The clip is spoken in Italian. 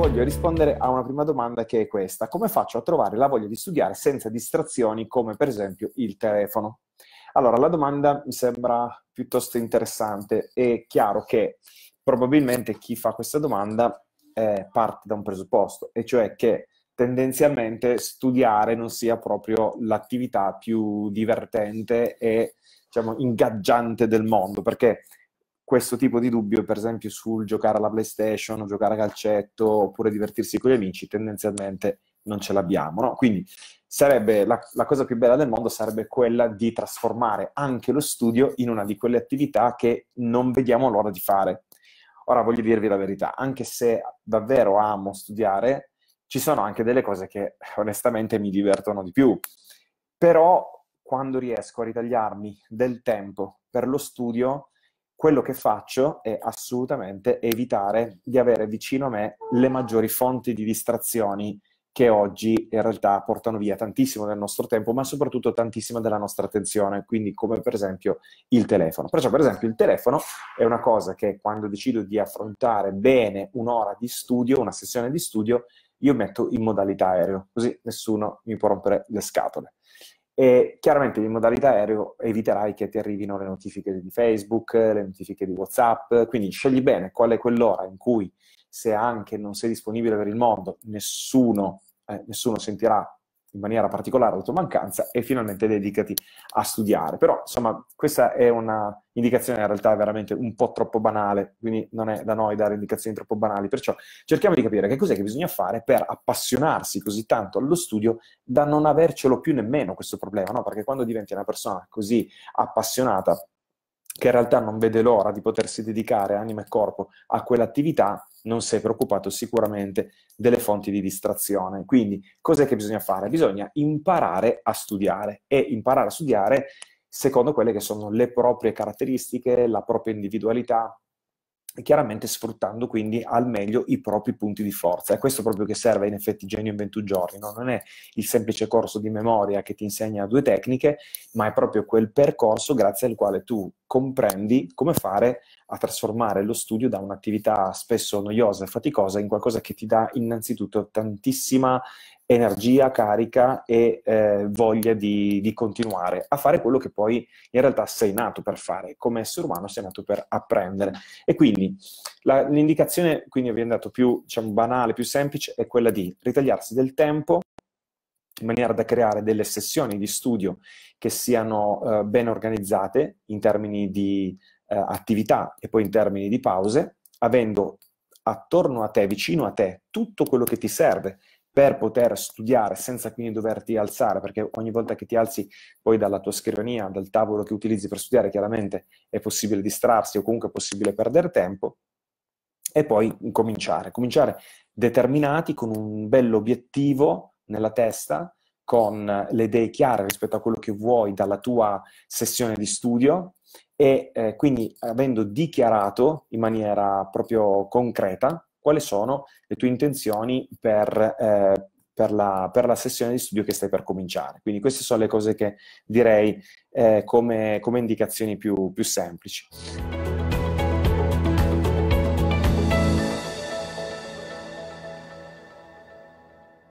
voglio rispondere a una prima domanda che è questa. Come faccio a trovare la voglia di studiare senza distrazioni come per esempio il telefono? Allora, la domanda mi sembra piuttosto interessante. È chiaro che probabilmente chi fa questa domanda eh, parte da un presupposto, e cioè che tendenzialmente studiare non sia proprio l'attività più divertente e diciamo ingaggiante del mondo, perché questo tipo di dubbio, per esempio, sul giocare alla PlayStation, giocare a calcetto oppure divertirsi con gli amici, tendenzialmente non ce l'abbiamo. No? Quindi sarebbe la, la, cosa più bella del mondo sarebbe quella di trasformare anche lo studio in una di quelle attività che non vediamo l'ora di fare. Ora voglio dirvi la verità, anche se davvero amo studiare, ci sono anche delle cose che onestamente mi divertono di più. Però quando riesco a ritagliarmi del tempo per lo studio, quello che faccio è assolutamente evitare di avere vicino a me le maggiori fonti di distrazioni che oggi in realtà portano via tantissimo del nostro tempo, ma soprattutto tantissima della nostra attenzione, quindi come per esempio il telefono. Perciò per esempio il telefono è una cosa che quando decido di affrontare bene un'ora di studio, una sessione di studio, io metto in modalità aereo, così nessuno mi può rompere le scatole. E chiaramente in modalità aereo eviterai che ti arrivino le notifiche di Facebook, le notifiche di WhatsApp, quindi scegli bene qual è quell'ora in cui, se anche non sei disponibile per il mondo, nessuno, eh, nessuno sentirà in maniera particolare la tua mancanza e finalmente dedicati a studiare. Però, insomma, questa è una indicazione in realtà veramente un po' troppo banale, quindi non è da noi dare indicazioni troppo banali, perciò cerchiamo di capire che cos'è che bisogna fare per appassionarsi così tanto allo studio da non avercelo più nemmeno questo problema, no? Perché quando diventi una persona così appassionata che in realtà non vede l'ora di potersi dedicare anima e corpo a quell'attività, non si è preoccupato sicuramente delle fonti di distrazione. Quindi, cos'è che bisogna fare? Bisogna imparare a studiare e imparare a studiare secondo quelle che sono le proprie caratteristiche, la propria individualità, chiaramente sfruttando quindi al meglio i propri punti di forza. È questo proprio che serve in effetti Genio in 21 giorni, no? non è il semplice corso di memoria che ti insegna due tecniche, ma è proprio quel percorso grazie al quale tu comprendi come fare a trasformare lo studio da un'attività spesso noiosa e faticosa in qualcosa che ti dà innanzitutto tantissima energia, carica e eh, voglia di, di, continuare a fare quello che poi in realtà sei nato per fare, come essere umano sei nato per apprendere. E quindi la, l'indicazione, quindi abbiamo dato più diciamo, banale, più semplice, è quella di ritagliarsi del tempo in maniera da creare delle sessioni di studio che siano eh, ben organizzate in termini di eh, attività e poi in termini di pause, avendo attorno a te, vicino a te, tutto quello che ti serve per poter studiare senza quindi doverti alzare, perché ogni volta che ti alzi poi dalla tua scrivania, dal tavolo che utilizzi per studiare, chiaramente è possibile distrarsi o comunque è possibile perdere tempo, e poi cominciare. Cominciare determinati con un bello obiettivo nella testa, con le idee chiare rispetto a quello che vuoi dalla tua sessione di studio, e eh, quindi avendo dichiarato in maniera proprio concreta quali sono le tue intenzioni per, eh, per, la, per la, sessione di studio che stai per cominciare. Quindi queste sono le cose che direi eh, come, come indicazioni più, più semplici.